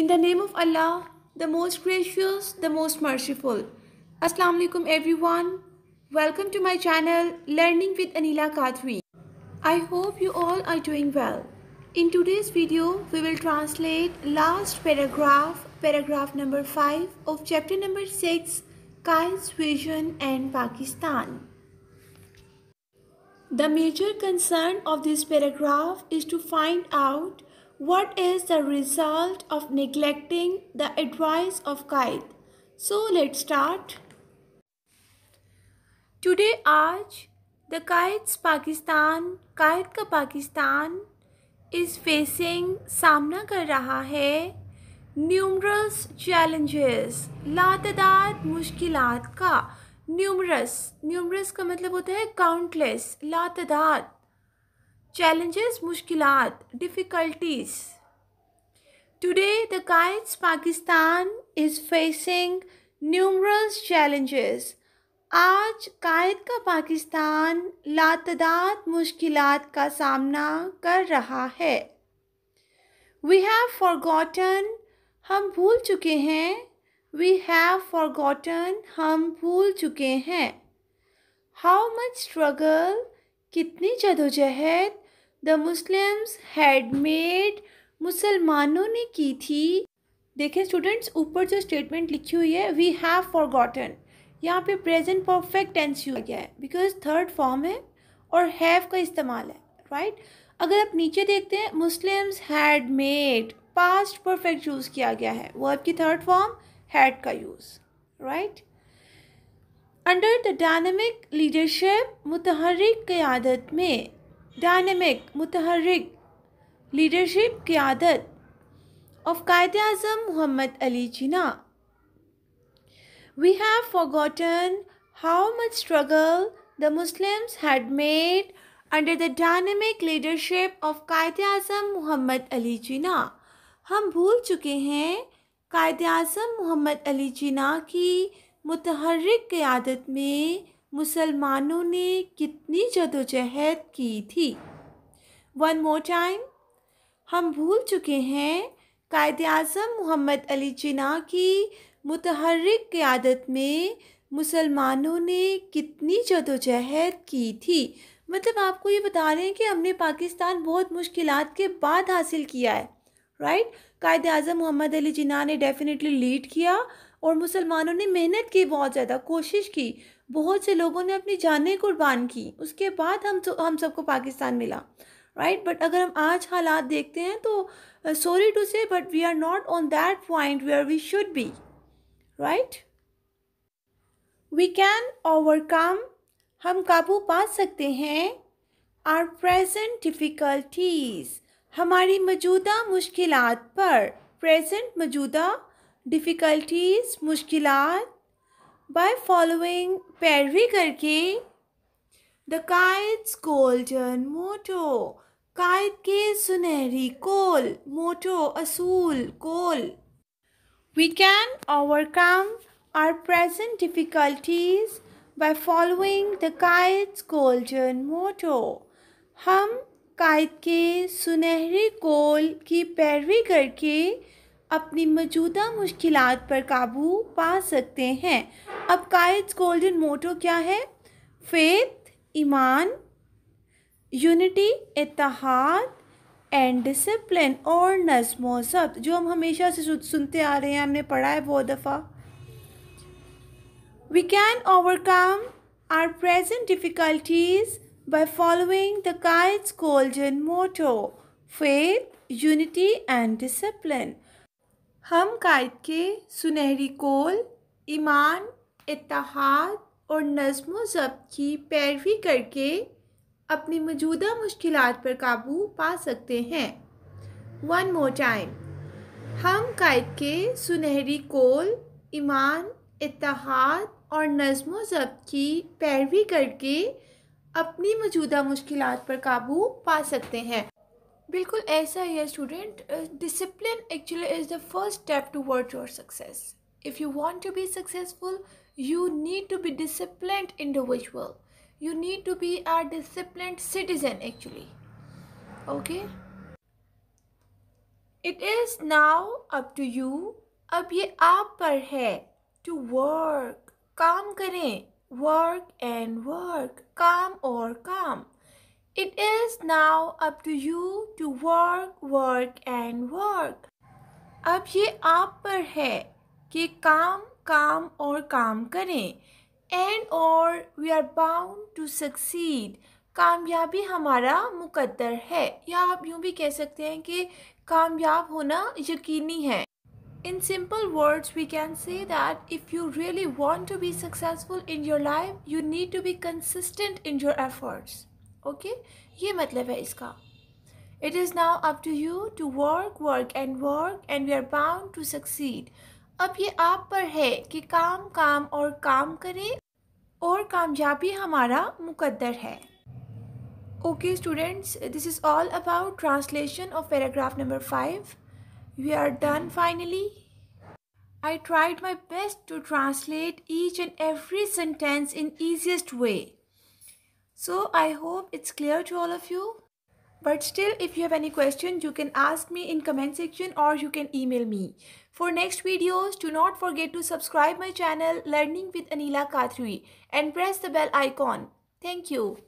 In the name of Allah, the most gracious, the most merciful. Assalamu alaikum everyone. Welcome to my channel Learning with Anila Kadri. I hope you all are doing well. In today's video, we will translate last paragraph, paragraph number 5 of chapter number 6, Kai's Vision and Pakistan. The major concern of this paragraph is to find out What is the result of neglecting the advice of guide So let's start. Today, aaj the Kaids Pakistan, Kaid ka Pakistan is facing samna kar raha hai numerous challenges लातदाद mushkilat ka numerous numerous ka matlab hota hai countless लातदाद challenges मुश्किल difficulties today the Quaid's Pakistan is facing numerous challenges आज कायद का पाकिस्तान लातदाद मुश्किल का सामना कर रहा है वी हैव फॉर फॉरगॉटन हम भूल चुके हैं वी हैव फॉर फॉरगॉटन हम भूल चुके हैं हाउ मच स्ट्रगल कितनी जदोजहद द मुस्लिम्स हैड मेड मुसलमानों ने की थी देखें स्टूडेंट्स ऊपर जो स्टेटमेंट लिखी हुई है वी हैव फॉर गॉटन यहाँ पे प्रेजेंट परफेक्ट टेंस हो गया है बिकॉज थर्ड फॉर्म है और हैव का इस्तेमाल है राइट right? अगर आप नीचे देखते हैं Muslims had made past perfect use किया गया है वो आपकी थर्ड फॉर्म हैड का use right under the dynamic leadership मुतहरक क़्यादत में डायनेमिक मुतहरक लीडरशिप की आदत of Quaid Azam Mohammad Ali Jinnah we have forgotten how much struggle the Muslims had made under the dynamic leadership of Quaid Azam Mohammad Ali जिना हम भूल चुके हैं कायद अजम मोहम्मद अली जिना की मुतहरक क़्यादत में मुसलमानों ने कितनी जदोजहद की थी वन मोर टाइम हम भूल चुके हैं कायद अजम मोहम्मद अली जिना की मुतहरक क़्यादत में मुसलमानों ने कितनी जदोजहद की थी मतलब आपको ये बता रहे हैं कि हमने पाकिस्तान बहुत मुश्किल के बाद हासिल किया है राइट कायद अजम मोहम्मद अली जिना ने डेफिनेटली लीड किया और मुसलमानों ने मेहनत की बहुत ज़्यादा कोशिश की बहुत से लोगों ने अपनी जानें कुर्बान की उसके बाद हम तो, हम सबको पाकिस्तान मिला राइट right? बट अगर हम आज हालात देखते हैं तो sorry to say but we are not on that point where we should be right we can overcome हम काबू पा सकते हैं आर प्रेजेंट डिफ़िकल्टीज़ हमारी मौजूदा मुश्किलात पर प्रेजेंट मौजूदा डिफ़िकल्टीज़ मुश्किलात by following पैरवी करके the Quaid's golden motto Quaid के सुनहरी कोल मोटो असूल कोल we can overcome our present difficulties by following the Quaid's golden motto हम कायद के सुनहरे कोल की पैरवी करके अपनी मौजूदा मुश्किलात पर काबू पा सकते हैं अब काइट्स गोल्डन मोटो क्या है फेथ ईमान यूनिटी इतिहाद एंड डिसिप्लिन और नज़मो सब जो हम हमेशा से सुनते आ रहे हैं हमने पढ़ा है बहुत दफ़ा we can overcome our present difficulties by following the guide's golden motto faith unity and discipline हम कायद के सुनहरी कोल ईमान इतिहाद और नज़म ज़ब्त की पैरवी करके अपनी मौजूदा मुश्किल पर काबू पा सकते हैं वन मोर टाइम हम कायद के सुनहरी कोल ईमान इतिहाद और नज़म ज़ब्त की पैरवी करके अपनी मौजूदा मुश्किल पर काबू पा सकते हैं बिल्कुल ऐसा ही है student discipline actually is the first step toward your success if you want to be successful you need to be disciplined individual you need to be a disciplined citizen actually okay it is now up to you अब ये आप पर to work, काम करें work and work, काम और काम It is now up to you to work, work and work. अब ये आप पर है कि काम काम और काम करें एंड और we are bound to succeed कामयाबी हमारा मुकद्दर है या आप यूं भी कह सकते हैं कि कामयाब होना यकीनी है in simple words we can say that if you really want to be successful in your life you need to be consistent in your efforts okay ये मतलब है इसका it is now up to you to work work and work and we are bound to succeed अब ये आप पर है कि काम काम और काम करें और कामयाबी हमारा मुकद्दर है okay students this is all about translation of paragraph number five we are done finally I tried my best to translate each and every sentence in easiest way so I hope it's clear to all of you But still, if you have any question, you can ask me in comment section or you can email me. For next videos, do not forget to subscribe my channel Learning with Anila Kathri and press the bell icon. Thank you.